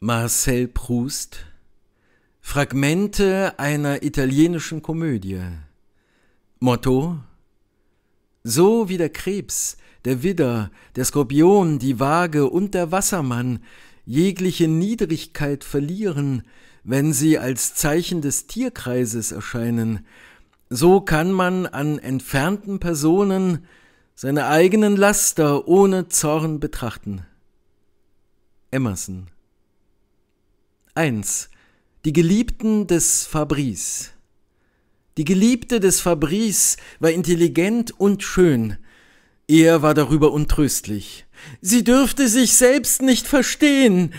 Marcel Proust Fragmente einer italienischen Komödie Motto So wie der Krebs, der Widder, der Skorpion, die Waage und der Wassermann jegliche Niedrigkeit verlieren, wenn sie als Zeichen des Tierkreises erscheinen, so kann man an entfernten Personen seine eigenen Laster ohne Zorn betrachten. Emerson 1. Die Geliebten des Fabrice. Die Geliebte des Fabrice war intelligent und schön. Er war darüber untröstlich. Sie dürfte sich selbst nicht verstehen,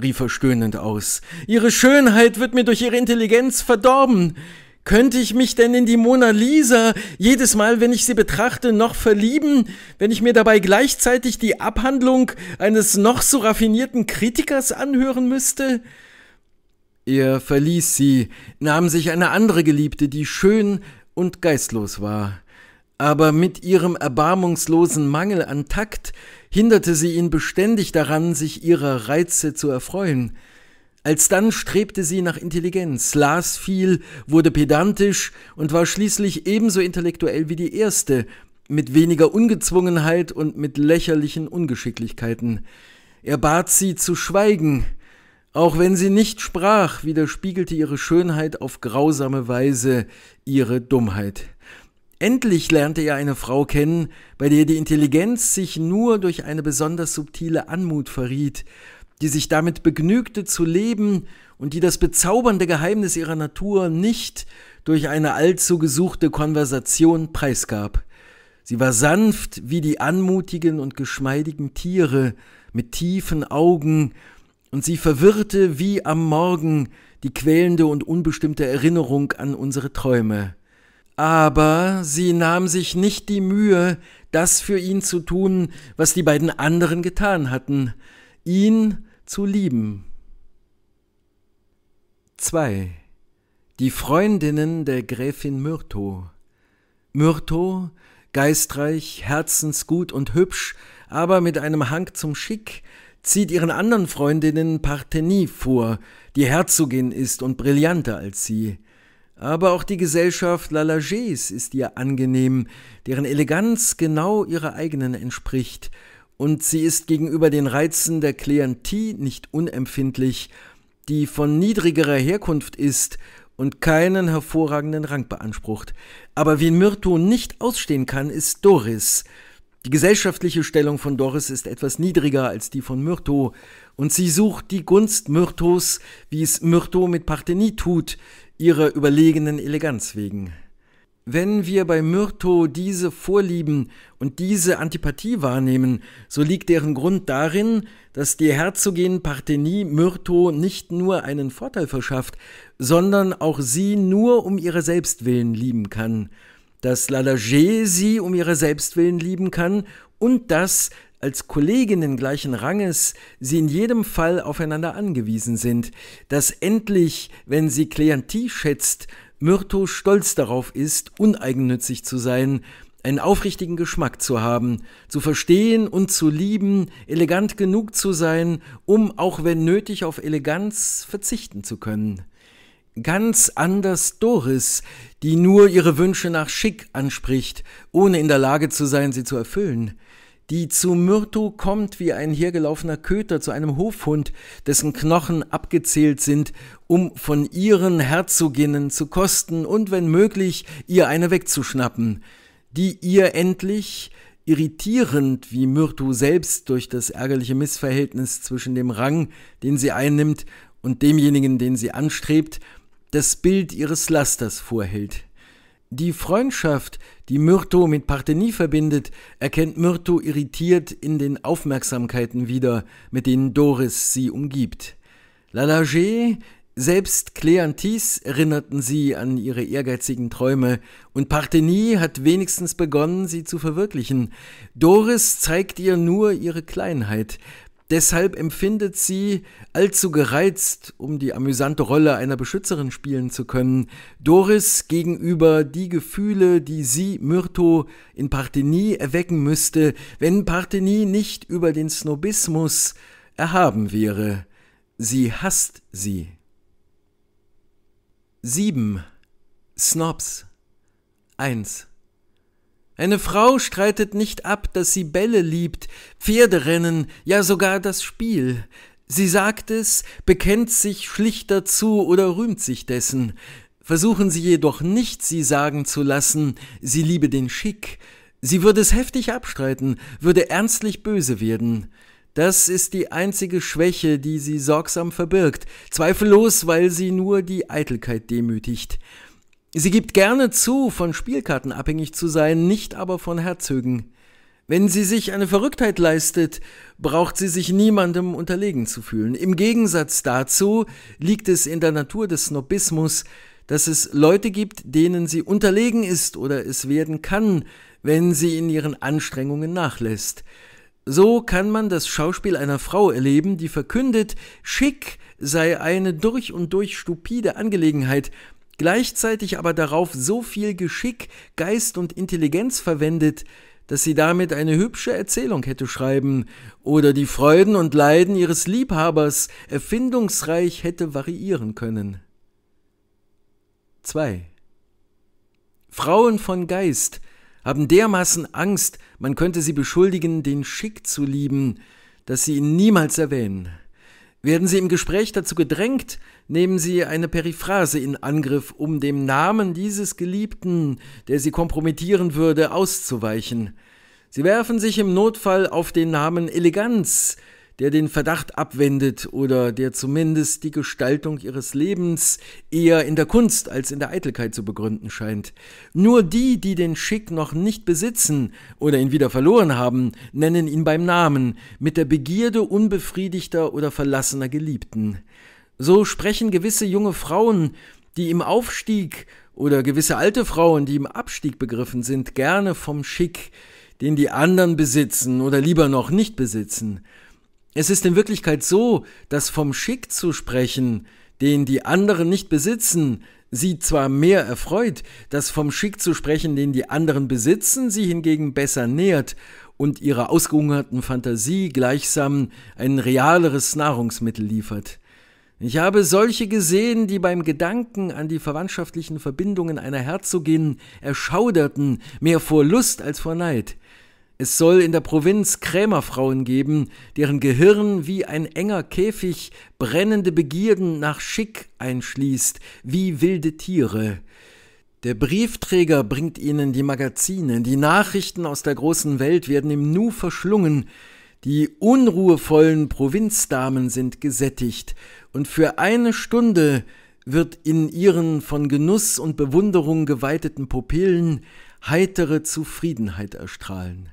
rief er stöhnend aus. Ihre Schönheit wird mir durch ihre Intelligenz verdorben. Könnte ich mich denn in die Mona Lisa jedes Mal, wenn ich sie betrachte, noch verlieben, wenn ich mir dabei gleichzeitig die Abhandlung eines noch so raffinierten Kritikers anhören müsste? Er verließ sie, nahm sich eine andere Geliebte, die schön und geistlos war. Aber mit ihrem erbarmungslosen Mangel an Takt hinderte sie ihn beständig daran, sich ihrer Reize zu erfreuen. Alsdann strebte sie nach Intelligenz, las viel, wurde pedantisch und war schließlich ebenso intellektuell wie die erste, mit weniger Ungezwungenheit und mit lächerlichen Ungeschicklichkeiten. Er bat sie zu schweigen, auch wenn sie nicht sprach, widerspiegelte ihre Schönheit auf grausame Weise ihre Dummheit. Endlich lernte er eine Frau kennen, bei der die Intelligenz sich nur durch eine besonders subtile Anmut verriet, die sich damit begnügte zu leben und die das bezaubernde Geheimnis ihrer Natur nicht durch eine allzu gesuchte Konversation preisgab. Sie war sanft wie die anmutigen und geschmeidigen Tiere, mit tiefen Augen, und sie verwirrte wie am Morgen die quälende und unbestimmte Erinnerung an unsere Träume. Aber sie nahm sich nicht die Mühe, das für ihn zu tun, was die beiden anderen getan hatten, ihn zu lieben. 2. Die Freundinnen der Gräfin Myrto. Myrto, geistreich, herzensgut und hübsch, aber mit einem Hang zum Schick, zieht ihren anderen Freundinnen Parthenie vor, die Herzogin ist und brillanter als sie. Aber auch die Gesellschaft Lalages ist ihr angenehm, deren Eleganz genau ihrer eigenen entspricht, und sie ist gegenüber den Reizen der Klientie nicht unempfindlich, die von niedrigerer Herkunft ist und keinen hervorragenden Rang beansprucht. Aber wie Myrto nicht ausstehen kann, ist Doris, die gesellschaftliche Stellung von Doris ist etwas niedriger als die von Myrto, und sie sucht die Gunst Myrtos, wie es Myrto mit Parthenie tut, ihrer überlegenen Eleganz wegen. Wenn wir bei Myrto diese Vorlieben und diese Antipathie wahrnehmen, so liegt deren Grund darin, dass die Herzogin Parthenie Myrto nicht nur einen Vorteil verschafft, sondern auch sie nur um ihrer selbst willen lieben kann – dass Lalager sie um ihrer Selbstwillen lieben kann und dass als Kolleginnen gleichen Ranges sie in jedem Fall aufeinander angewiesen sind, dass endlich, wenn sie Cleanty schätzt, Myrto stolz darauf ist, uneigennützig zu sein, einen aufrichtigen Geschmack zu haben, zu verstehen und zu lieben, elegant genug zu sein, um auch wenn nötig auf Eleganz verzichten zu können ganz anders Doris, die nur ihre Wünsche nach Schick anspricht, ohne in der Lage zu sein, sie zu erfüllen, die zu Myrto kommt wie ein hergelaufener Köter zu einem Hofhund, dessen Knochen abgezählt sind, um von ihren Herzoginnen zu kosten und wenn möglich ihr eine wegzuschnappen, die ihr endlich irritierend, wie Myrto selbst durch das ärgerliche Missverhältnis zwischen dem Rang, den sie einnimmt, und demjenigen, den sie anstrebt, das Bild ihres Lasters vorhält. Die Freundschaft, die Myrto mit Parthenie verbindet, erkennt Myrto irritiert in den Aufmerksamkeiten wieder, mit denen Doris sie umgibt. Lalager, selbst Cleantis erinnerten sie an ihre ehrgeizigen Träume, und Parthenie hat wenigstens begonnen, sie zu verwirklichen. Doris zeigt ihr nur ihre Kleinheit, Deshalb empfindet sie, allzu gereizt, um die amüsante Rolle einer Beschützerin spielen zu können, Doris gegenüber die Gefühle, die sie, Myrto, in Parthenie erwecken müsste, wenn Parthenie nicht über den Snobismus erhaben wäre. Sie hasst sie. 7. Snobs 1 eine Frau streitet nicht ab, dass sie Bälle liebt, Pferderennen, ja sogar das Spiel. Sie sagt es, bekennt sich schlicht dazu oder rühmt sich dessen. Versuchen Sie jedoch nicht, sie sagen zu lassen, sie liebe den Schick. Sie würde es heftig abstreiten, würde ernstlich böse werden. Das ist die einzige Schwäche, die sie sorgsam verbirgt, zweifellos, weil sie nur die Eitelkeit demütigt. Sie gibt gerne zu, von Spielkarten abhängig zu sein, nicht aber von Herzögen. Wenn sie sich eine Verrücktheit leistet, braucht sie sich niemandem unterlegen zu fühlen. Im Gegensatz dazu liegt es in der Natur des Snobismus, dass es Leute gibt, denen sie unterlegen ist oder es werden kann, wenn sie in ihren Anstrengungen nachlässt. So kann man das Schauspiel einer Frau erleben, die verkündet, schick sei eine durch und durch stupide Angelegenheit, gleichzeitig aber darauf so viel Geschick, Geist und Intelligenz verwendet, dass sie damit eine hübsche Erzählung hätte schreiben oder die Freuden und Leiden ihres Liebhabers erfindungsreich hätte variieren können. 2. Frauen von Geist haben dermaßen Angst, man könnte sie beschuldigen, den Schick zu lieben, dass sie ihn niemals erwähnen. Werden Sie im Gespräch dazu gedrängt, nehmen Sie eine Periphrase in Angriff, um dem Namen dieses Geliebten, der Sie kompromittieren würde, auszuweichen. Sie werfen sich im Notfall auf den Namen Eleganz, der den Verdacht abwendet oder der zumindest die Gestaltung ihres Lebens eher in der Kunst als in der Eitelkeit zu begründen scheint. Nur die, die den Schick noch nicht besitzen oder ihn wieder verloren haben, nennen ihn beim Namen, mit der Begierde unbefriedigter oder verlassener Geliebten. So sprechen gewisse junge Frauen, die im Aufstieg oder gewisse alte Frauen, die im Abstieg begriffen sind, gerne vom Schick, den die anderen besitzen oder lieber noch nicht besitzen. Es ist in Wirklichkeit so, dass vom Schick zu sprechen, den die anderen nicht besitzen, sie zwar mehr erfreut, dass vom Schick zu sprechen, den die anderen besitzen, sie hingegen besser nährt und ihrer ausgehungerten Fantasie gleichsam ein realeres Nahrungsmittel liefert. Ich habe solche gesehen, die beim Gedanken an die verwandtschaftlichen Verbindungen einer Herzogin erschauderten, mehr vor Lust als vor Neid. Es soll in der Provinz Krämerfrauen geben, deren Gehirn wie ein enger Käfig brennende Begierden nach Schick einschließt, wie wilde Tiere. Der Briefträger bringt ihnen die Magazine, die Nachrichten aus der großen Welt werden im Nu verschlungen, die unruhevollen Provinzdamen sind gesättigt, und für eine Stunde wird in ihren von Genuss und Bewunderung geweiteten Pupillen heitere Zufriedenheit erstrahlen.